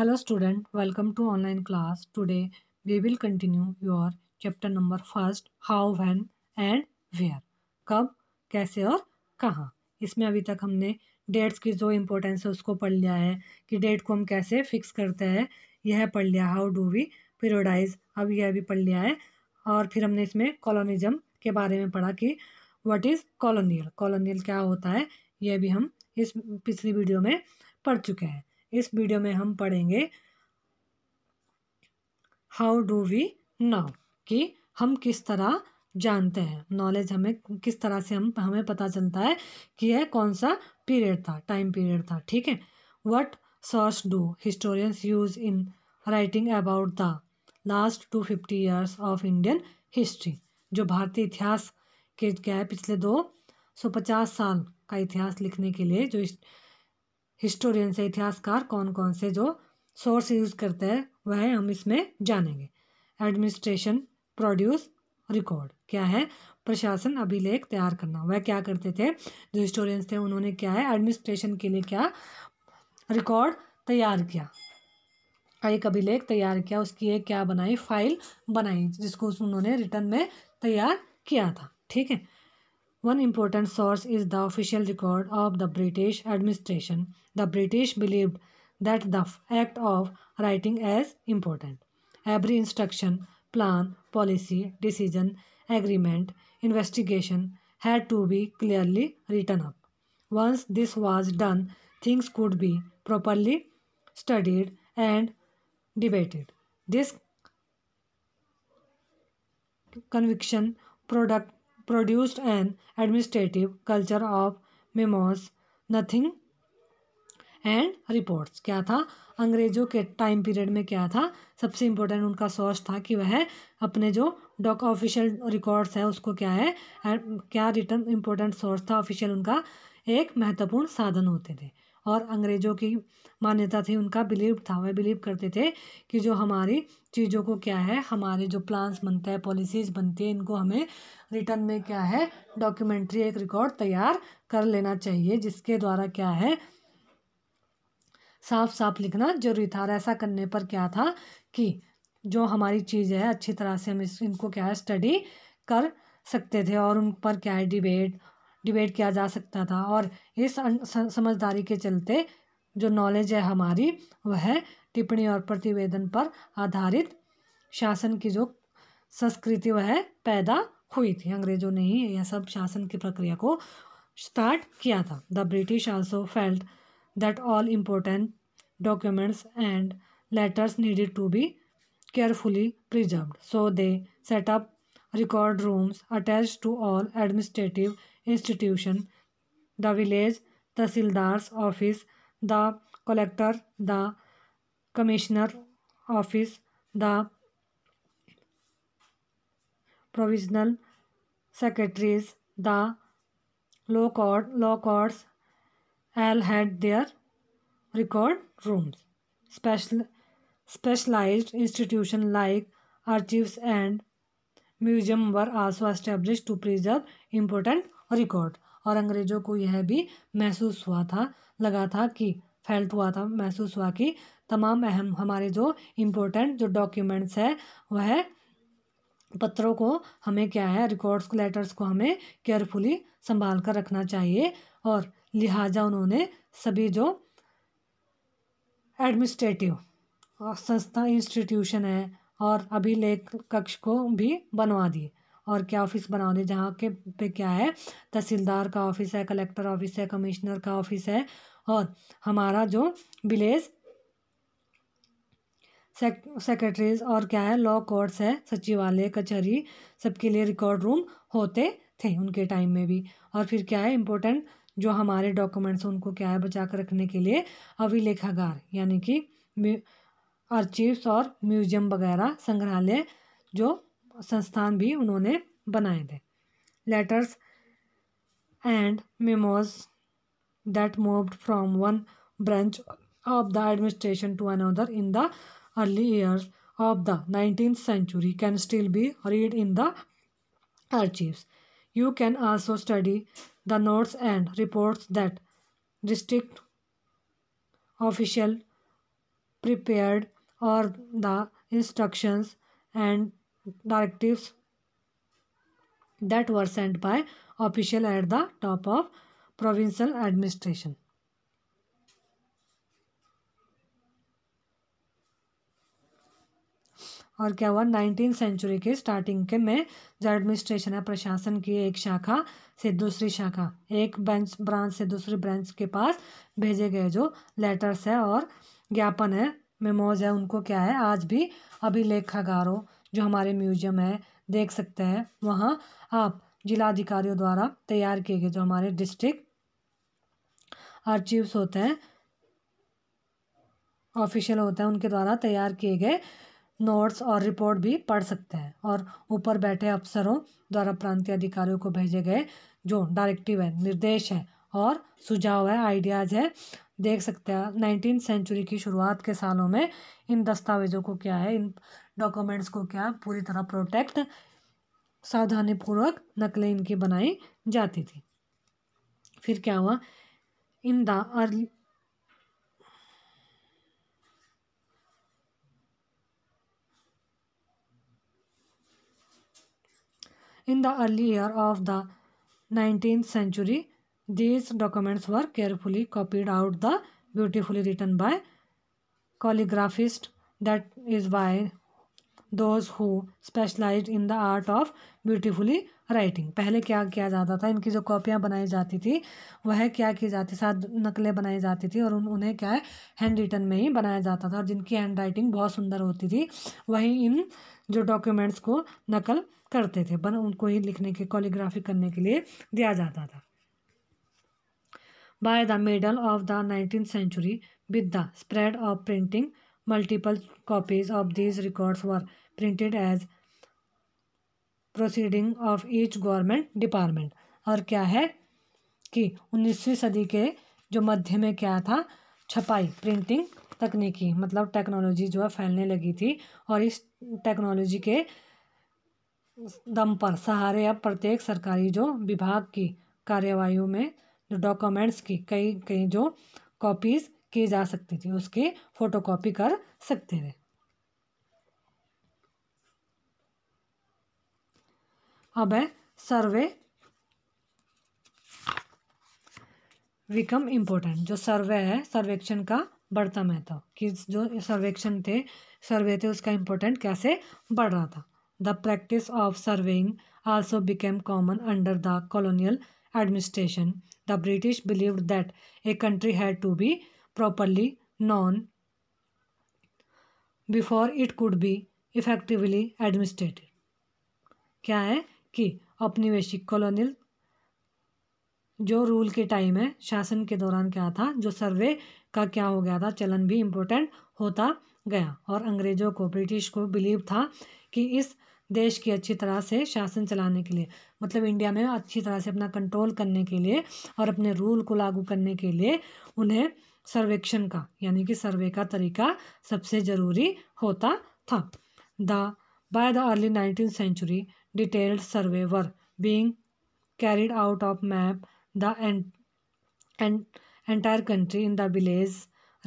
Hello student welcome to online class today we will continue your chapter number first how when and where कब कैसे और कहाँ इसमें अभी तक हमने डेट्स की जो इम्पोर्टेंस है उसको पढ़ लिया है कि डेट को हम कैसे फिक्स करते हैं यह पढ़ लिया हाउ डू वी पीरियडाइज अब यह भी पढ़ लिया है और फिर हमने इसमें कॉलोनिज्म के बारे में पढ़ा कि वट इज़ कॉलोनियल कॉलोनियल क्या होता है यह भी हम इस पिछली वीडियो में पढ़ चुके हैं इस वीडियो में हम पढ़ेंगे हाउ डू वी नाउ कि हम किस तरह जानते हैं नॉलेज हमें किस तरह से हम हमें पता चलता है कि यह कौन सा पीरियड था टाइम पीरियड था ठीक है what search do historians use in writing about the last two fifty years of Indian history जो भारतीय इतिहास के क्या है पिछले दो सौ पचास साल का इतिहास लिखने के लिए जो हिस्टोरियंस है इतिहासकार कौन कौन से जो सोर्स यूज़ करते हैं वह हम इसमें जानेंगे एडमिनिस्ट्रेशन प्रोड्यूस रिकॉर्ड क्या है प्रशासन अभिलेख तैयार करना वह क्या करते थे जो हिस्टोरियंस थे उन्होंने क्या है एडमिनिस्ट्रेशन के लिए क्या रिकॉर्ड तैयार किया एक अभिलेख तैयार किया उसकी एक क्या बनाई फाइल बनाई जिसको उन्होंने रिटर्न में तैयार किया था ठीक है One important source is the official record of the British administration. The British believed that the act of writing as important. Every instruction, plan, policy, decision, agreement, investigation had to be clearly written up. Once this was done, things could be properly studied and debated. This conviction product produced an administrative culture of memos nothing and reports क्या था अंग्रेज़ों के time period में क्या था सबसे important उनका source था कि वह अपने जो डॉक ऑफिशियल रिकॉर्ड्स है उसको क्या है क्या रिटर्न इम्पोर्टेंट सोर्स था ऑफिशियल उनका एक महत्वपूर्ण साधन होते थे और अंग्रेज़ों की मान्यता थी उनका बिलीव था वह बिलीव करते थे कि जो हमारी चीज़ों को क्या है हमारे जो प्लान्स बनता है पॉलिसीज़ बनती है इनको हमें रिटर्न में क्या है डॉक्यूमेंट्री एक रिकॉर्ड तैयार कर लेना चाहिए जिसके द्वारा क्या है साफ साफ लिखना जरूरी था और ऐसा करने पर क्या था कि जो हमारी चीज़ है अच्छी तरह से हम इस इनको क्या है स्टडी कर सकते थे और उन पर क्या है डिबेट डिबेट किया जा सकता था और इस समझदारी के चलते जो नॉलेज है हमारी वह टिप्पणी और प्रतिवेदन पर आधारित शासन की जो संस्कृति वह पैदा हुई थी अंग्रेजों ने ही यह सब शासन की प्रक्रिया को स्टार्ट किया था the British also felt that all important documents and letters needed to be carefully preserve so they set up record rooms attach to all administrative institution, the village, the Sildar's office, the collector, the commissioner office, the provisional secretaries, the law, court, law courts all had their record rooms. Special, specialized institutions like archives and museum were also established to preserve important record और अंग्रेज़ों को यह भी महसूस हुआ था लगा था कि फेल्ट हुआ था महसूस हुआ कि तमाम अहम हमारे जो इम्पोर्टेंट जो डॉक्यूमेंट्स है वह पत्रों को हमें क्या है रिकॉर्ड्स को लेटर्स को हमें केयरफुली संभाल कर रखना चाहिए और लिहाजा उन्होंने सभी जो एडमिनिस्ट्रेटिव संस्था इंस्टीट्यूशन है और अभिलेख कक्ष को भी बनवा दिए और क्या ऑफिस बना दें जहाँ के पे क्या है तहसीलदार का ऑफिस है कलेक्टर ऑफिस है कमिश्नर का ऑफिस है और हमारा जो विलेज सेक्रेटरीज और क्या है लॉ कोर्ट्स है सचिवालय कचहरी सबके लिए रिकॉर्ड रूम होते थे उनके टाइम में भी और फिर क्या है इम्पोर्टेंट जो हमारे डॉक्यूमेंट्स उनको क्या है बचा कर रखने के लिए अभिलेखागार यानी कि आर्चिव्स और म्यूजियम वगैरह संग्रहालय जो Letters and memos that moved from one branch of the administration to another in the early years of the 19th century can still be read in the archives. You can also study the notes and reports that district official prepared or the instructions and directives that were sent by official at the top of provincial administration और क्या हुआ nineteen century के starting के में जो administration है प्रशासन की एक शाखा से दूसरी शाखा एक बेंच ब्रांच से दूसरी ब्रांच के पास भेजे गए जो लेटर्स है और ज्ञापन है मेमोज है उनको क्या है आज भी अभिलेखागारों जो हमारे म्यूजियम है देख सकते हैं वहाँ आप जिलाधिकारियों द्वारा तैयार किए गए जो हमारे डिस्ट्रिक्ट आर्चिव्स होते हैं ऑफिशियल होते हैं उनके द्वारा तैयार किए गए नोट्स और रिपोर्ट भी पढ़ सकते हैं और ऊपर बैठे अफसरों द्वारा प्रांतीय अधिकारियों को भेजे गए जो डायरेक्टिव है निर्देश है और सुझाव है आइडियाज़ है देख सकते हैं नाइनटीन सेंचुरी की शुरुआत के सालों में इन दस्तावेज़ों को क्या है इन डॉक्यूमेंट्स को क्या पूरी तरह प्रोटेक्ट सावधानी पूर्वक नकलें इनकी बनाई जाती थी फिर क्या हुआ in the early in the early year of the nineteen century these documents were carefully copied out the beautifully written by calligraphist that is by those who specialise in the art of beautifully writing पहले क्या किया जाता था इनकी जो कॉपियाँ बनाई जाती थी वह क्या की जाती साथ नकलें बनाई जाती थी और उन उन्हें क्या है हैंड रिटन में ही बनाया जाता था और जिनकी हैंड राइटिंग बहुत सुंदर होती थी वहीं इन जो डॉक्यूमेंट्स को नकल करते थे बन उनको ही लिखने के कॉलीग्राफी करने के लिए दिया जाता था by the middle of the nineteen century with the spread of printing multiple copies of these records were printed as proceeding of each government department और क्या है कि उन्नीसवीं सदी के जो मध्य में क्या था छपाई प्रिंटिंग तकनीकी मतलब टेक्नोलॉजी जो है फैलने लगी थी और इस टेक्नोलॉजी के दम पर सहारे अब प्रत्येक सरकारी जो विभाग की कार्यवाही में जो डॉक्यूमेंट्स की कई कई जो कॉपीज़ किए जा सकते थे उसकी फ़ोटोकॉपी कर सकते थे अब है सर्वे विकम इम्पोर्टेंट जो सर्वे है सर्वेक्षण का बढ़ता महत्व कि जो सर्वेक्षण थे सर्वे थे उसका इम्पोर्टेंट कैसे बढ़ रहा था the practice of surveying also became common under the colonial administration the British believe that a country had to be properly known before it could be effectively administrated क्या है कि औपनिवेशिक कॉलोनियल जो रूल के टाइम है शासन के दौरान क्या था जो सर्वे का क्या हो गया था चलन भी इम्पोर्टेंट होता गया और अंग्रेज़ों को ब्रिटिश को बिलीव था कि इस देश की अच्छी तरह से शासन चलाने के लिए मतलब इंडिया में अच्छी तरह से अपना कंट्रोल करने के लिए और अपने रूल को लागू करने के लिए उन्हें सर्वेक्षण का यानी कि सर्वे का तरीका सबसे जरूरी होता था the by the early nineteen century detailed survey were being carried out of map the entire country in the village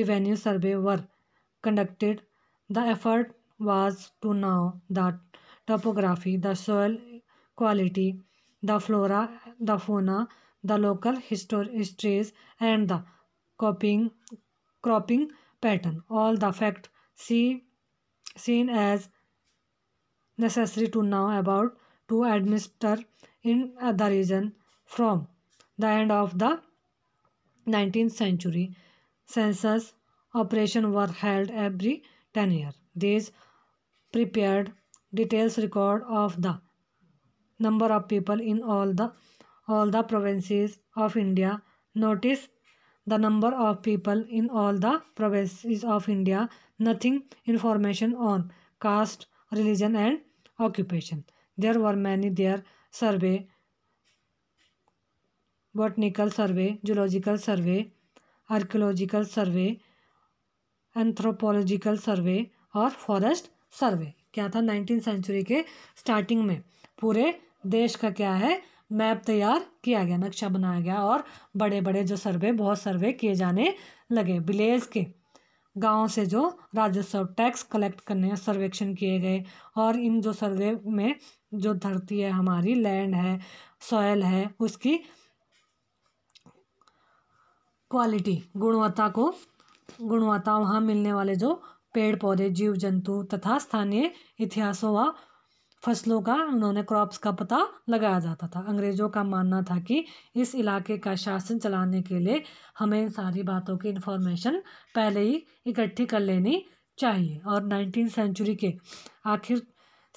revenue survey were conducted the effort was to know the topography the soil quality the flora the fauna the local histo histories and the cropping, cropping pattern. All the fact see, seen as necessary to know about to administer in the region from the end of the 19th century. Census operations were held every 10 years. These prepared details record of the number of people in all the all the provinces of India. Notice the number of people in all the provinces of India, nothing information on caste, religion and occupation. There were many there survey, botanical survey, zoological survey, archaeological survey, anthropological survey और forest survey. क्या था nineteen century के starting में पूरे देश का क्या है मैप तैयार किया गया नक्शा बनाया गया और बड़े बड़े जो सर्वे बहुत सर्वे किए जाने लगे विलेज के गाँव से जो राजस्व टैक्स कलेक्ट करने सर्वेक्षण किए गए और इन जो सर्वे में जो धरती है हमारी लैंड है सॉयल है उसकी क्वालिटी गुणवत्ता को गुणवत्ता वहाँ मिलने वाले जो पेड़ पौधे जीव जंतु तथा स्थानीय इतिहासों व फसलों का उन्होंने क्रॉप्स का पता लगाया जाता था अंग्रेज़ों का मानना था कि इस इलाके का शासन चलाने के लिए हमें इन सारी बातों की इन्फॉर्मेशन पहले ही इकट्ठी कर लेनी चाहिए और नाइनटीन सेंचुरी के आखिर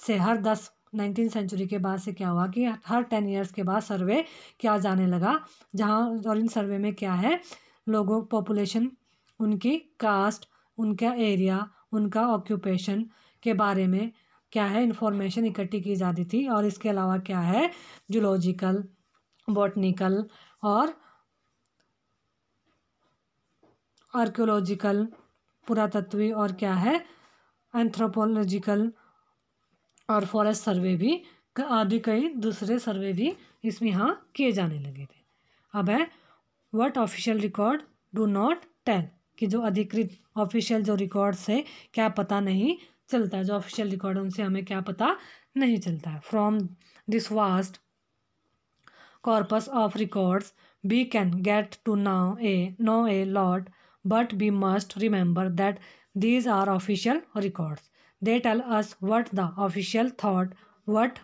से हर दस नाइनटीन सेंचुरी के बाद से क्या हुआ कि हर टेन ईयर्स के बाद सर्वे किया जाने लगा जहाँ और इन सर्वे में क्या है लोगों पॉपुलेशन उनकी कास्ट उनका एरिया उनका ऑक्यूपेशन के बारे में क्या है इन्फॉर्मेशन इकट्ठी की जाती थी और इसके अलावा क्या है जूलॉजिकल बॉटनिकल और आर्कियोलॉजिकल पुरातत्वी और क्या है एंथ्रोपोलॉजिकल और फॉरेस्ट सर्वे भी आदि कई दूसरे सर्वे भी इसमें यहाँ किए जाने लगे थे अब है what official record do not tell कि जो अधिकृत ऑफिशियल जो रिकॉर्ड है क्या पता नहीं चलता है जो ऑफिशियल रिकॉर्ड है उनसे हमें क्या पता नहीं चलता है from this vast corpus of records we can get to know a know a lot but we must remember that these are official records they tell us what the official thought what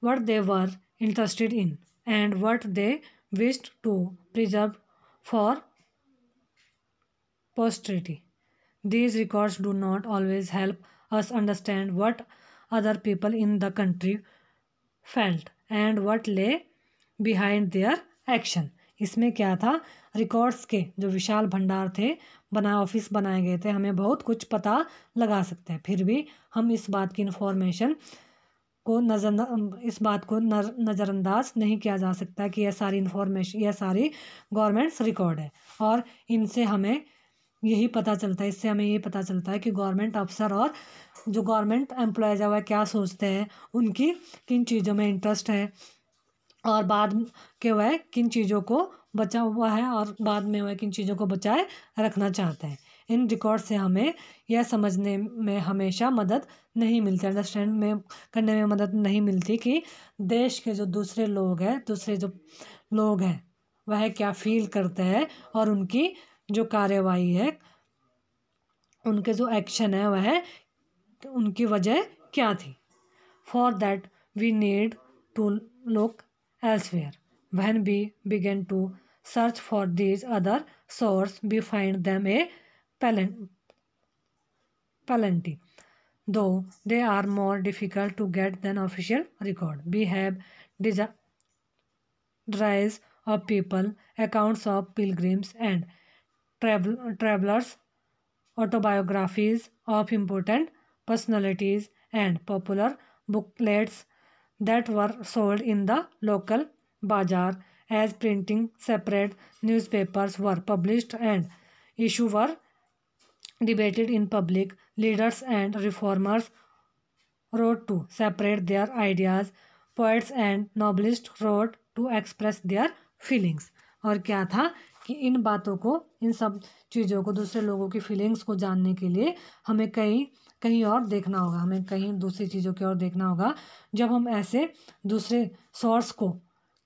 what they were interested in and what they wished to preserve for posterity. These records do not always help us understand what other people in the country felt and what lay behind their action. इसमें क्या था records के जो विशाल भंडार थे बना office बनाए गए थे हमें बहुत कुछ पता लगा सकते हैं फिर भी हम इस बात की इन्फॉर्मेशन को नज़र इस बात को नज़रअंदाज नहीं किया जा सकता कि यह सारी इन्फॉर्मेशन यह सारी गवर्नमेंट्स रिकॉर्ड है और इनसे हमें यही पता चलता है इससे हमें ये पता चलता है कि गवर्नमेंट अफसर और जो गवर्नमेंट एम्प्लॉयज़ है वह क्या सोचते हैं उनकी किन चीज़ों में इंटरेस्ट है और बाद के वह किन चीज़ों को बचा हुआ है और बाद में वह किन चीज़ों को बचाए रखना चाहते हैं इन रिकॉर्ड से हमें यह समझने में हमेशा मदद नहीं मिलती अंडरस्टैंड में करने में मदद नहीं मिलती कि देश के जो दूसरे लोग हैं दूसरे जो लोग हैं वह क्या फील करते हैं और उनकी जो कार्यवाही है उनके जो एक्शन है वह उनकी वजह क्या थी for that we need to look elsewhere when we began to search for these other source we find them a penalty, though they are more difficult to get than official record. We have dries of people, accounts of pilgrims and travel travelers, autobiographies of important personalities and popular booklets that were sold in the local bazaar as printing separate newspapers were published and issue were debated in public, leaders and reformers wrote to separate their ideas, poets and novelist wrote to express their feelings. और क्या था कि इन बातों को इन सब चीज़ों को दूसरे लोगों की फीलिंग्स को जानने के लिए हमें कहीं कहीं और देखना होगा हमें कहीं दूसरी चीज़ों की ओर देखना होगा जब हम ऐसे दूसरे सोर्स को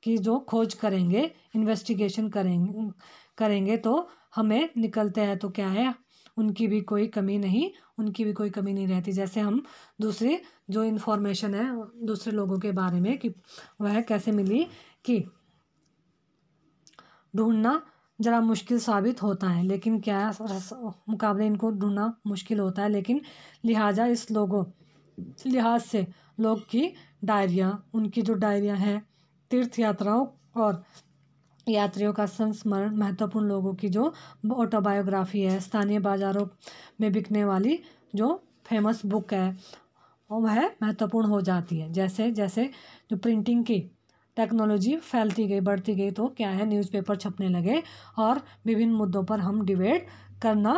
की जो खोज करेंगे इन्वेस्टिगेशन करेंगे करेंगे तो हमें निकलते हैं तो क्या है उनकी भी कोई कमी नहीं उनकी भी कोई कमी नहीं रहती जैसे हम दूसरे जो इन्फॉर्मेशन है दूसरे लोगों के बारे में कि वह कैसे मिली कि ढूंढना ज़रा मुश्किल साबित होता है लेकिन क्या मुकाबले इनको ढूंढना मुश्किल होता है लेकिन लिहाजा इस लोगों लिहाज से लोग की डायरिया उनकी जो डायरिया हैं तीर्थ यात्राओं और यात्रियों का संस्मरण महत्वपूर्ण लोगों की जो ऑटोबायोग्राफी है स्थानीय बाज़ारों में बिकने वाली जो फेमस बुक है वह महत्वपूर्ण हो जाती है जैसे जैसे जो प्रिंटिंग की टेक्नोलॉजी फैलती गई बढ़ती गई तो क्या है न्यूज़पेपर छपने लगे और विभिन्न मुद्दों पर हम डिबेट करना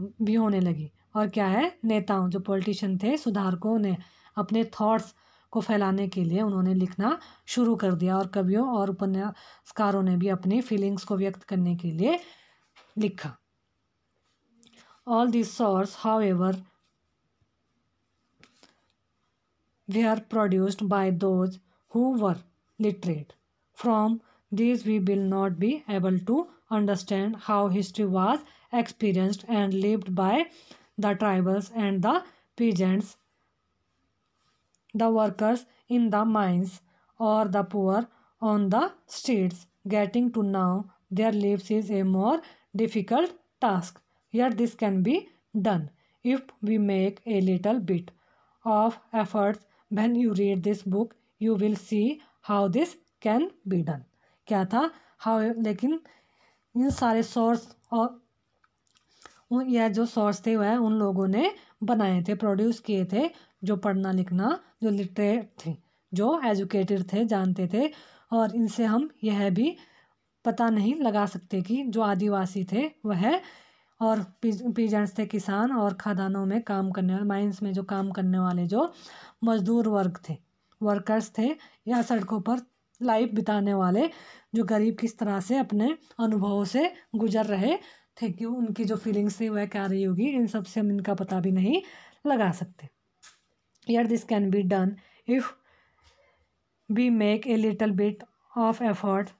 भी होने लगी और क्या है नेताओं जो पॉलिटिशियन थे सुधारकों ने अपने थॉट्स को फैलाने के लिए उन्होंने लिखना शुरू कर दिया और कवियों और उपन्यासकारों ने भी अपनी फीलिंग्स को व्यक्त करने के लिए लिखा all this source however they are produced by those who were literate from this we will not be able to understand how history was experienced and lived by the tribals and the peasants The workers in the mines or the poor on the streets. Getting to know their lives is a more difficult task. Yet this can be done if we make a little bit of efforts. When you read this book, you will see how this can be done. क्या था how लेकिन इन सारे source और उन या जो source थे वह उन लोगों ने बनाए थे प्रोड्यूस किए थे जो पढ़ना लिखना जो लिटरेट थे जो एजुकेटेड थे जानते थे और इनसे हम यह भी पता नहीं लगा सकते कि जो आदिवासी थे वह और पीजेंट्स थे किसान और खदानों में काम करने वाले माइंस में जो काम करने वाले जो मजदूर वर्ग थे वर्कर्स थे या सड़कों पर लाइफ बिताने वाले जो गरीब किस तरह से अपने अनुभवों से गुजर रहे थे यू उनकी जो फीलिंग्स थी वह क्या रही होगी इन सब से हम इनका पता भी नहीं लगा सकते यार this can be done if we make a little bit of effort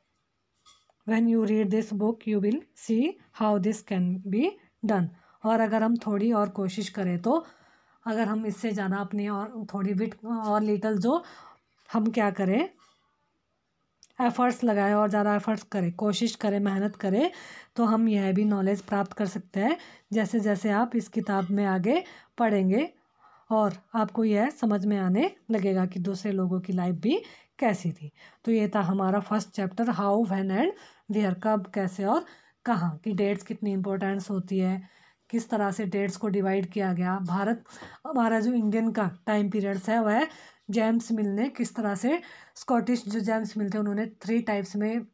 when you read this book you will see how this can be done और अगर हम थोड़ी और कोशिश करें तो अगर हम इससे ज़्यादा अपनी और थोड़ी बिट और लिटल जो हम क्या करें एफ़र्ट्स लगाए और ज़्यादा एफ़र्ट्स करें कोशिश करें मेहनत करें तो हम यह भी नॉलेज प्राप्त कर सकते हैं जैसे जैसे आप इस किताब में आगे पढ़ेंगे और आपको यह समझ में आने लगेगा कि दूसरे लोगों की लाइफ भी कैसी थी तो ये था हमारा first chapter how when and where कब कैसे और कहाँ कि डेट्स कितनी इम्पोर्टेंस होती है किस तरह से डेट्स को डिवाइड किया गया भारत हमारा जो इंडियन का टाइम पीरियड्स है वह जैम्स मिल ने किस तरह से स्कॉटिश जो जैम्स मिल थे उन्होंने थ्री टाइप्स में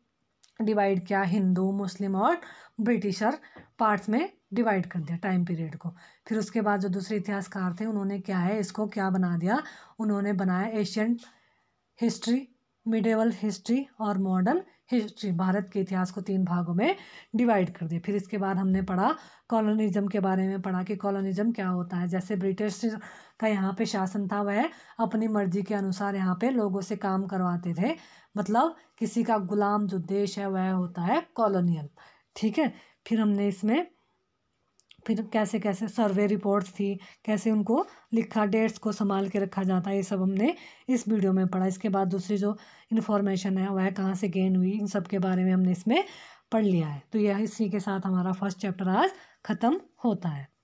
डिवाइड किया हिंदू मुस्लिम और ब्रिटिशर पार्ट्स में डिवाइड कर दिया टाइम पीरियड को फिर उसके बाद जो दूसरे इतिहासकार थे उन्होंने क्या है इसको क्या बना दिया उन्होंने बनाया एशियन हिस्ट्री मिडेवल हिस्ट्री और मॉडर्न हिस्ट्री भारत के इतिहास को तीन भागों में डिवाइड कर दिया फिर इसके बाद हमने पढ़ा कॉलोनिज्म के बारे में पढ़ा कि कॉलोनिज्म क्या होता है जैसे ब्रिटिश का यहाँ पे शासन था वह अपनी मर्जी के अनुसार यहाँ पे लोगों से काम करवाते थे मतलब किसी का गुलाम जो देश है वह होता है कॉलोनियल ठीक है फिर हमने इसमें फिर कैसे कैसे सर्वे रिपोर्ट्स थी कैसे उनको लिखा डेट्स को संभाल के रखा जाता है ये सब हमने इस वीडियो में पढ़ा इसके बाद दूसरी जो इन्फॉर्मेशन है वह कहाँ से गेन हुई इन सब के बारे में हमने इसमें पढ़ लिया है तो यह इसी के साथ हमारा फर्स्ट चैप्टर आज ख़त्म होता है